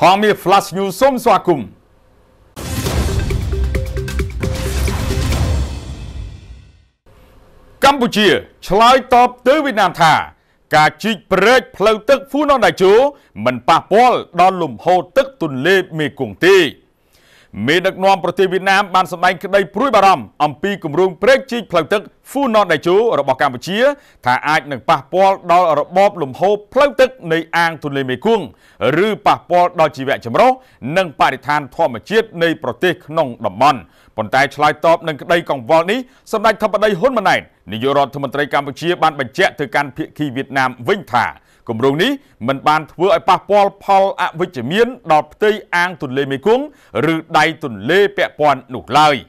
ហងមាស Flash News សូមស្វាគមន៍កម្ពុជា ឆ្លើយតបទៅវៀតណាមថា ការជីកព្រែកផ្លូវទឹកហ្វូណនដាជូមិនប៉ះពាល់ដល់លំហូរទឹក ទន្លេមេគង្គទេមេដឹកនាំប្រទេសវៀតណាមបានសម្ដែងក្តីព្រួយបារម្ភអំពីគម្រោងព្រែកជីកផ្លូវទឹក Phu Non Daecho របស់កម្ពុជាថាអាចនឹងប៉ះពាល់ដល់របបលំហូរផ្លូវទឹកនៃអាងទន្លេមេគង្គឬប៉ះពាល់ដល់ជីវៈចម្រុះនិងបរិស្ថានធម្មជាតិនៃប្រទេសក្នុងតំបន់ប៉ុន្តែឆ្លើយតបនឹងក្តីកង្វល់នេះសម្ដេចធិបតីហ៊ុនម៉ាណែតនាយករដ្ឋមន្ត្រីកម្ពុជាបានបញ្ជាក់ទៅកាន់ភាគីវៀតណាមវិញថាគម្រោងនេះមិនបានធ្វើឲ្យប៉ះពាល់ផលអវិជ្ជមានដល់ផ្ទៃអាងទន្លេមេគង្គឬដៃទន្លេពាក់ព័ន្ធនោះឡើយ។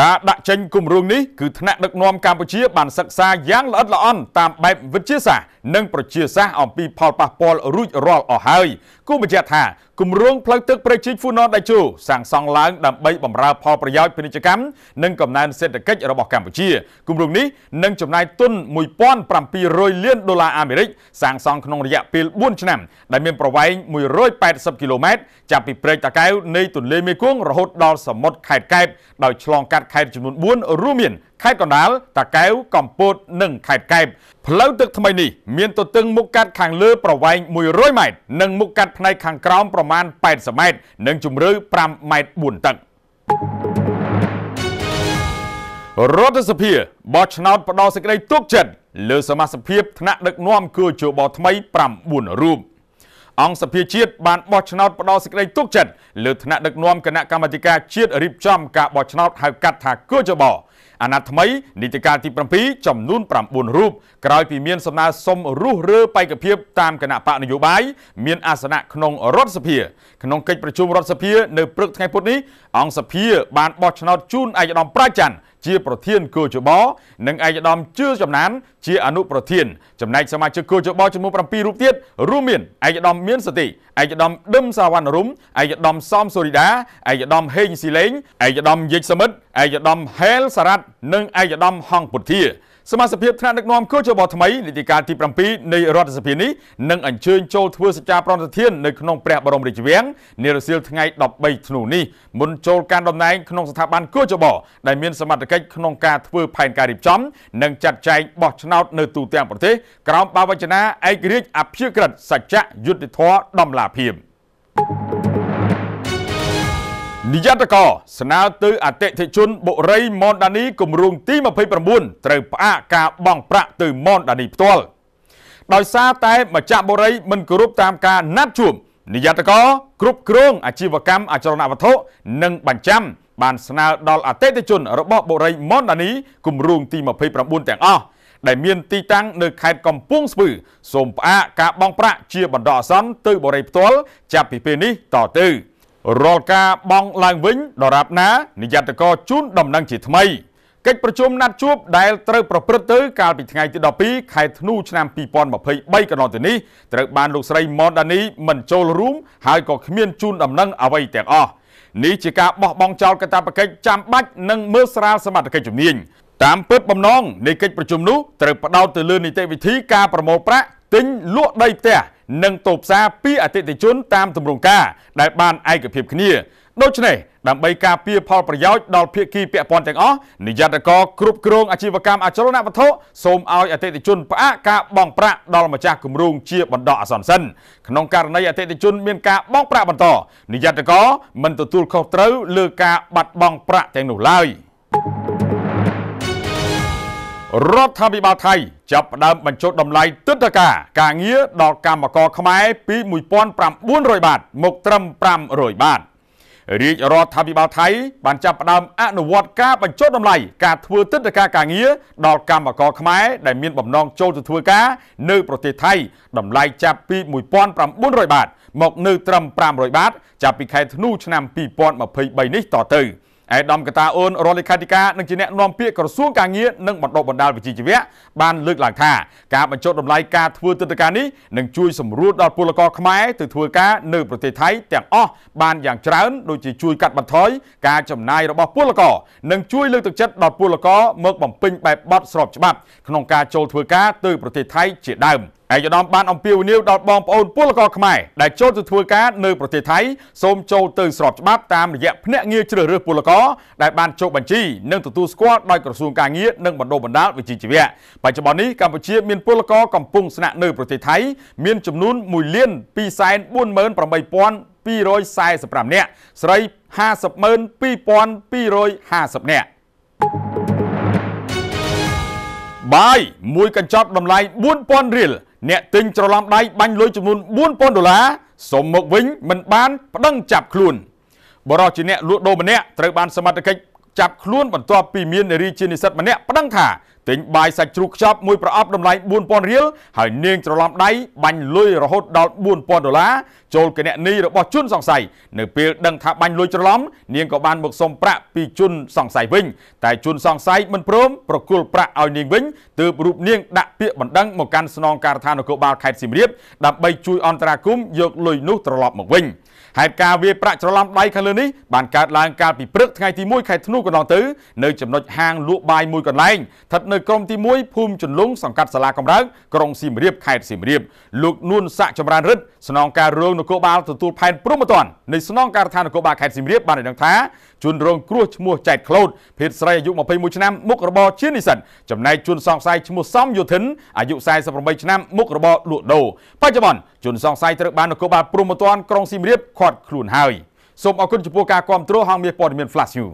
ការដាក់ចេញគម្រោងនេះគឺថ្នាក់ដឹកនាំកម្ពុជាបានសិក្សាយ៉ាងល្អិតល្អន់តាមបែបវិទ្យាសាស្ត្រនិងប្រជាសាស្ត្រអំពី ផលប៉ះពាល់រួចរាល់អស់ហើយគូបញ្ជាក់ថាគម្រោងផ្លូវទឹកព្រៃជីកហ្វូណនដៃជូសាងសង់ឡើងដើម្បីបម្រើផលប្រយោជន៍ពាណិជ្ជកម្មនិងកំណើនសេដ្ឋកិច្ចរបស់កម្ពុជា គម្រោងនេះនឹងចំណាយទុន1700លានដុល្លារអាមេរិកសាងសង់ក្នុងរយៈពេល4ឆ្នាំដែលមានប្រវែង180គីឡូម៉ែត្រចាប់ពីព្រែកតាកែវនៃ ទន្លេមេគង្គរហូតដល់សមុទ្រខេត្តកែបដោយឆ្លងកាត់ខេត្តចំនួន4រួមមានខេត្តកណ្ដាលតាកែវកំពតនិងខេត្តកែបផ្លូវទឹកថ្មីនេះមានទទឹងមុខកាត់ខាងលើប្រវែង100ម៉ែត្រនិងមុខកាត់ផ្នែកខាងក្រោមប្រមាណ80ម៉ែត្រនិងជម្រៅ5ម៉ែត្រ4តឹករដ្ឋសភាបោះឆ្នោតផ្ដល់សេចក្តីទុកចិត្តលើសមាជិកភាពថ្នាក់ដឹកនាំគូជបថ្មី9រូបអង្គសភាជាតិបានបោះឆ្នោតផ្ដល់សេចក្តីទុកចិត្តលើថ្នាក់ដឹកនាំគណៈកម្មាធិការជាតិរៀបចំការបោះឆ្នោតហៅកាត់ថាគូជបអាណត្តិថ្មីនីតិកាលទី7ចំនួន9រូបក្រោយពីមានសំណើសុំរុះរើបេក្ខភាពតាមគណៈបកនយោបាយមានអាសនៈក្នុងរដ្ឋសភា ក្នុងកិច្ចប្រជុំរដ្ឋសភានៅព្រឹកថ្ងៃពុធនេះអង្គសភាបានបោះឆ្នោតជូនឯកឧត្តមប្រាជ្ញច័ន្ទជាប្រធានគរជបនិងឯកឧត្តមជឿចំណានជាអនុប្រធានចំណែកសមាជិកគរជបចំនួន7រូបទៀតរួមមានឯកឧត្តមមានសតិឯកឧត្តមដឹមសាវណ្ណរុំឯកឧត្តមសំសូរីដាឯកឧត្តមហេងស៊ីលេងឯកឧត្តមយិចសមិទ្ធឯកឧត្តមហែលសារ៉ាត់និងឯកឧត្តមហងពុធាសមាជិកភាពថ្នាក់ដឹកនាំគូជបថ្មីនីតិកាលទី7នៃរដ្ឋសភានេះនឹងអញ្ជើញចូលធ្វើសេចក្តីប្រណិធាននៅក្នុងព្រះបរមរាជវាំងនារសៀលថ្ងៃ13ធ្នូនេះមុនចូលកាន់តំណែងក្នុងស្ថាប័នគូជបដែលមានសមត្ថកិច្ចក្នុងការធ្វើផែនការរៀបចំនិងចាត់ចែងបោះឆ្នោតនៅទូទាំងប្រទេសក្រោមបាវចនាឯករាជ្យអព្យាក្រឹតសច្ចៈយុត្តិធម៌ដំឡាភិម។និយត្តក ស្នើទៅអតិថិជនបុរីមនដានីគម្រោងទី29ត្រូវផ្អាកការបង់ប្រាក់ទៅមនដានីផ្ទាល់ដោយសារតែម្ចាស់បុរី មិនគោរពតាមការណាត់ជួបនិយត្តក គ្រប់គ្រងអាជីវកម្មអចលនវត្ថុនិងបញ្ចាំ បានស្នើដល់អតិថិជនរបស់បុរីមនដានីគម្រោងទី29ទាំងអស់ដែលមានទីតាំងនៅខេត្តកំពង់ស្ពឺ សូមផ្អាកការបង់ប្រាក់ជាបណ្ដោះអាសន្នទៅបុរីផ្ទាល់ចាប់ពីពេលនេះតទៅ។រាល់ការបងឡើងវិញដរាបណានាយន្តកោជូនដំណឹងជាថ្មីកិច្ចប្រជុំណាត់ជួបដែលត្រូវប្រព្រឹត្តទៅកាលពីថ្ងៃទី12ខែធ្នូឆ្នាំ2023កន្លងទៅនេះត្រូវបានលោកស្រីម៉ុនដានីមិនចូលរួមហើយក៏គ្មានជូនដំណឹងអ្វីទាំងអស់នេះជាការបោះបង់ចោលកាតព្វកិច្ចចាំបាច់និងមើលស្រាលសមត្ថកិច្ចជំនាញតាមពិតបំណងនៃកិច្ចប្រជុំនោះត្រូវផ្ដោតទៅលើនីតិវិធីការប្រមូលប្រាក់ទិញលក់ដីផ្ទះ និងតូបផ្សារពីអតិថិជនតាមទម្រង់ការដែលបានឯកភាពគ្នា ដូច្នេះដើម្បីការពារផលប្រយោជន៍ដល់ភាគីពាក់ព័ន្ធទាំងអស់នាយន្តការគ្រប់គ្រងអាជីវកម្មអចលនវត្ថុសូមឲ្យអតិថិជនផ្អាកការបង់ប្រាក់ដល់ម្ចាស់គម្រោងជាបណ្ដោះអាសន្នសិនក្នុងករណីអតិថិជនមានការបង់ប្រាក់បន្តនាយន្តការមិនទទួលខុសត្រូវលើការបាត់បង់ប្រាក់ទាំងនោះឡើយ។រដ្ឋាភិបាលថៃចាប់ផ្ដើមបញ្ចុះតម្លៃទិដ្ឋាការការងារដល់កម្មករខ្មែរពី1900បាតមកត្រឹម500បាតរាជរដ្ឋាភិបាលថៃបានចាប់ផ្ដើមអនុវត្តការបញ្ចុះតម្លៃការធ្វើទិដ្ឋាការការងារដល់កម្មករខ្មែរដែលមានបំណងចូលទៅធ្វើការនៅប្រទេសថៃតម្លៃចាប់ពី1900បាត មកនៅត្រឹម500បាត ចាប់ពីខែធ្នូឆ្នាំ2023នេះតទៅ។ឯកឧត្តមកតាអូនរដ្ឋលេខាធិការនិងជាអ្នកនាំពាក្យក្រសួងការងារនិងបណ្ដុះបណ្ដាលវិជ្ជាជីវៈបានលើកឡើងថាការបញ្ចុះតម្លៃការធ្វើទិដ្ឋាការនេះនឹងជួយសម្រួលដល់ពលករខ្មែរទៅធ្វើការនៅប្រទេសថៃទាំងអស់បានយ៉ាងច្រើនដូចជាជួយកាត់បន្ថយការចំណាយរបស់ពលករនិងជួយលើកទឹកចិត្តដល់ពលករមកបំពេញបែបបទស្របច្បាប់ក្នុងការចូលធ្វើការទៅប្រទេសថៃជាដើមឯកឧត្តមបានអំពាវនាវដល់បងប្អូនពលករខ្មែរដែលចូលទៅធ្វើការនៅប្រទេសថៃសូមចូលទៅស្របច្បាប់តាមរយៈភ្នាក់ងារជ្រើសរើសពលករដែលបានចុះបញ្ជីនិងទទួលស្គាល់ដោយក្រសួងការងារនិងបណ្ដុះបណ្ដាលវិជ្ជាជីវៈបច្ចុប្បន្ននេះកម្ពុជា មានពលករកំពុងស្នាក់នៅប្រទេសថៃមានចំនួន1លាន248,245នាក់ស្រី502,250នាក់បាយមួយកញ្ចប់តម្លៃ4000រៀលអ្នកទិញច្រឡំដៃបាញ់លុយចំនួន4000ដុល្លារសុំមកវិញមិនបានប្តឹងចាប់ខ្លួន។បរោះជាអ្នកលួចដូរម្នាក់ត្រូវបានសមត្ថកិច្ចចាប់ខ្លួនបន្ទាប់ពីមាននារីជានិស្សិតម្នាក់ប្តឹងថាទិញបាយសាច់ជ្រូកខ្ចប់មួយប្រអប់តម្លៃ4000រៀលហើយនាងច្រឡំដៃបាញ់លុយរហូតដល់4000ដុល្លារចូលគណនីរបស់ជនសង្ស័យនៅពេលដឹងថាបាញ់លុយច្រឡំនាងក៏បានមកសុំប្រាក់ពីជនសង្ស័យវិញតែជនសង្ស័យមិនព្រមប្រគល់ប្រាក់ឲ្យនាងវិញទើបរូបនាងដាក់ពាក្យបណ្ដឹងមកកាន់ស្នងការដ្ឋាននគរបាលខេត្តសៀមរាបដើម្បីជួយអន្តរាគមន៍យកលុយនោះត្រឡប់មកវិញ។ហេតុការណ៍វាប្រាក់ច្រឡំដៃខាងលើនេះបានកើតឡើងកាលពីព្រឹកថ្ងៃទី1ខែធ្នូកន្លងទៅនៅចំណុចហាងលក់បាយមួយកន្លែងស្ថិតនៅក្រុមទី1ភូមិជន្លង់សង្កាត់សាលាកំរើកក្រុងសៀមរាបខេត្តសៀមរាបលោកនួនសាក់ចម្រើនរិទ្ធស្នងការរងនគរបាលទទួលផែនព្រំប្រទាននៃស្នងការដ្ឋាននគរបាលខេត្តសៀមរាបបានឲ្យដឹងថាជនរងគ្រោះឈ្មោះចែកក្លោតភេទស្រីអាយុ21ឆ្នាំមុខរបរជានិស្សិតចំណែកជនសង្ស័យឈ្មោះសំយុធិនអាយុ48ឆ្នាំមុខរបរលក់ដូរបច្ចុប្បន្នជនសង្ស័យត្រូវបាននគរបាលព្រំប្រទានក្រុងសៀមរាបឃាត់ខ្លួនហើយសូមអរគុណចំពោះការគាំទ្រហងមាសព័ត៌មាន Flash News